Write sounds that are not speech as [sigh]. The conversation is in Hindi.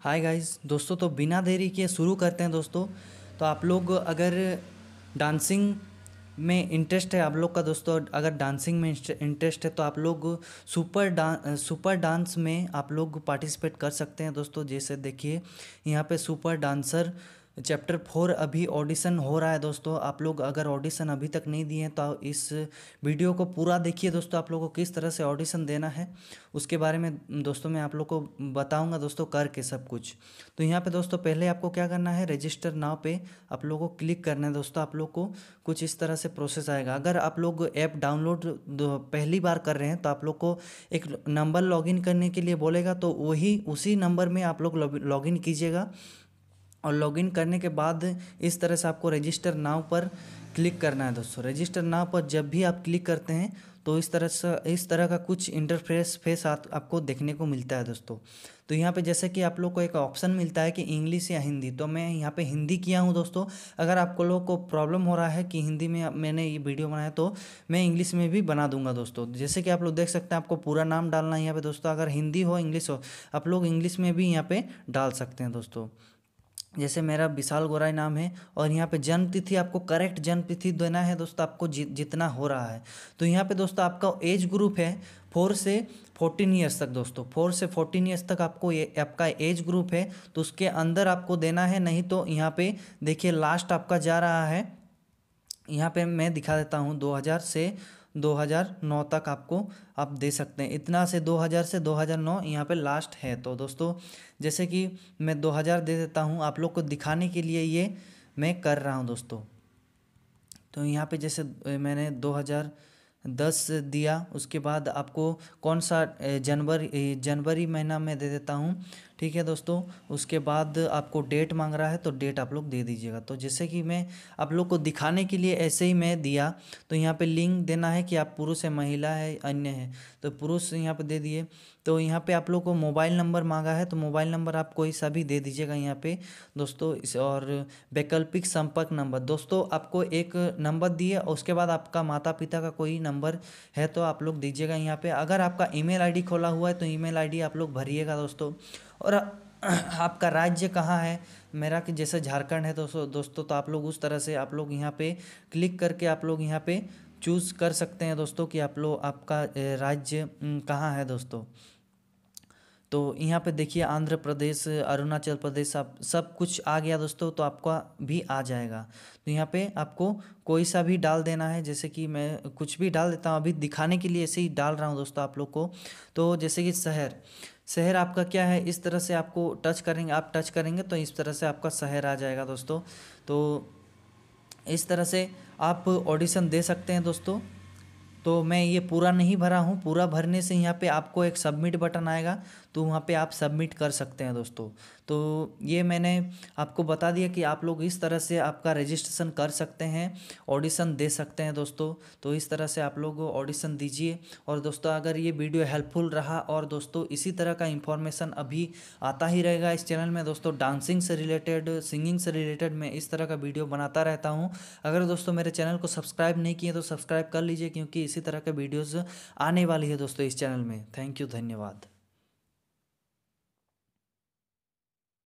हाय गाइस दोस्तों तो बिना देरी के शुरू करते हैं दोस्तों तो आप लोग अगर डांसिंग में इंटरेस्ट है आप लोग का दोस्तों अगर डांसिंग में इंटरेस्ट है तो आप लोग सुपर डां सुपर डांस में आप लोग पार्टिसिपेट कर सकते हैं दोस्तों जैसे देखिए यहाँ पे सुपर डांसर चैप्टर फोर अभी ऑडिशन हो रहा है दोस्तों आप लोग अगर ऑडिशन अभी तक नहीं दिए हैं तो इस वीडियो को पूरा देखिए दोस्तों आप लोगों को किस तरह से ऑडिशन देना है उसके बारे में दोस्तों मैं आप लोग को बताऊंगा दोस्तों करके सब कुछ तो यहाँ पे दोस्तों पहले आपको क्या करना है रजिस्टर नाव पे आप लोग को क्लिक करना है दोस्तों आप लोग को कुछ इस तरह से प्रोसेस आएगा अगर आप लोग ऐप डाउनलोड पहली बार कर रहे हैं तो आप लोग को एक नंबर लॉग करने के लिए बोलेगा तो वही उसी नंबर में आप लोग लॉगिन कीजिएगा और लॉगिन करने के बाद इस तरह से आपको रजिस्टर नाव पर क्लिक करना है दोस्तों रजिस्टर नाव पर जब भी आप क्लिक करते हैं तो इस तरह से इस तरह का कुछ इंटरफेस फेस आपको देखने को मिलता है दोस्तों तो यहाँ पे जैसे कि आप लोग को एक ऑप्शन मिलता है कि इंग्लिश या हिंदी तो मैं यहाँ पे हिंदी किया हूँ दोस्तों अगर आपको लोग को प्रॉब्लम हो रहा है कि हिंदी में मैंने ये वीडियो बनाया तो मैं इंग्लिश में भी बना दूंगा दोस्तों जैसे कि आप लोग देख सकते हैं आपको पूरा नाम डालना है यहाँ पर दोस्तों अगर हिंदी हो इंग्लिश हो आप लोग इंग्लिश में भी यहाँ पर डाल सकते हैं दोस्तों जैसे मेरा विशाल गोराय नाम है और यहाँ पे जन्म तिथि आपको करेक्ट जन्म तिथि देना है दोस्तों आपको जि, जितना हो रहा है तो यहाँ पे दोस्तों आपका एज ग्रुप है फोर से फोर्टीन ईयर्स तक दोस्तों फोर से फोर्टीन ईयर्स तक आपको ये आपका एज ग्रुप है तो उसके अंदर आपको देना है नहीं तो यहाँ पे देखिए लास्ट आपका जा रहा है यहाँ पर मैं दिखा देता हूँ दो से 2009 तक आपको आप दे सकते हैं इतना से 2000 से 2009 यहाँ पे लास्ट है तो दोस्तों जैसे कि मैं 2000 दे देता हूँ आप लोग को दिखाने के लिए ये मैं कर रहा हूँ दोस्तों तो यहाँ पे जैसे मैंने 2010 दिया उसके बाद आपको कौन सा जनवरी जनवरी महीना में दे देता हूँ ठीक है दोस्तों उसके बाद आपको डेट मांग रहा है तो डेट आप लोग दे दीजिएगा तो जैसे कि मैं आप लोग को दिखाने के लिए ऐसे ही मैं दिया तो यहाँ पे लिंक देना है कि आप पुरुष है महिला है अन्य है तो पुरुष यहाँ पे दे दिए तो यहाँ पे आप लोग को मोबाइल नंबर मांगा है तो मोबाइल नंबर आप कोई सा भी दे दीजिएगा यहाँ पे दोस्तों इस और वैकल्पिक संपर्क नंबर दोस्तों आपको एक नंबर दिए उसके बाद आपका माता पिता का कोई नंबर है तो आप लोग दीजिएगा यहाँ पर अगर आपका ई मेल खोला हुआ है तो ई मेल आप लोग भरिएगा दोस्तों और [clears throat] आपका राज्य कहाँ है मेरा कि जैसे झारखंड है तो दोस्तों तो आप लोग उस तरह से आप लोग यहाँ पे क्लिक करके आप लोग यहाँ पे चूज़ कर सकते हैं दोस्तों कि आप लोग आपका राज्य कहाँ है दोस्तों तो यहाँ पे देखिए आंध्र प्रदेश अरुणाचल प्रदेश आप सब कुछ आ गया दोस्तों तो आपका भी आ जाएगा तो यहाँ पे आपको कोई सा भी डाल देना है जैसे कि मैं कुछ भी डाल देता हूँ अभी दिखाने के लिए ऐसे ही डाल रहा हूँ दोस्तों आप लोग को तो जैसे कि शहर शहर आपका क्या है इस तरह से आपको टच करेंगे आप टच करेंगे तो इस तरह से आपका शहर आ जाएगा दोस्तों तो इस तरह से आप ऑडिशन दे सकते हैं दोस्तों तो मैं ये पूरा नहीं भरा हूँ पूरा भरने से यहाँ पे आपको एक सबमिट बटन आएगा तो वहाँ पे आप सबमिट कर सकते हैं दोस्तों तो ये मैंने आपको बता दिया कि आप लोग इस तरह से आपका रजिस्ट्रेशन कर सकते हैं ऑडिशन दे सकते हैं दोस्तों तो इस तरह से आप लोग ऑडिशन दीजिए और दोस्तों अगर ये वीडियो हेल्पफुल रहा और दोस्तों इसी तरह का इंफॉर्मेशन अभी आता ही रहेगा इस चैनल में दोस्तों डांसिंग से रिलेटेड सिंगिंग से रिलेटेड मैं इस तरह का वीडियो बनाता रहता हूँ अगर दोस्तों मेरे चैनल को सब्सक्राइब नहीं किए तो सब्सक्राइब कर लीजिए क्योंकि इस इसी तरह के वीडियोज़ आने वाली है दोस्तों इस चैनल में थैंक यू धन्यवाद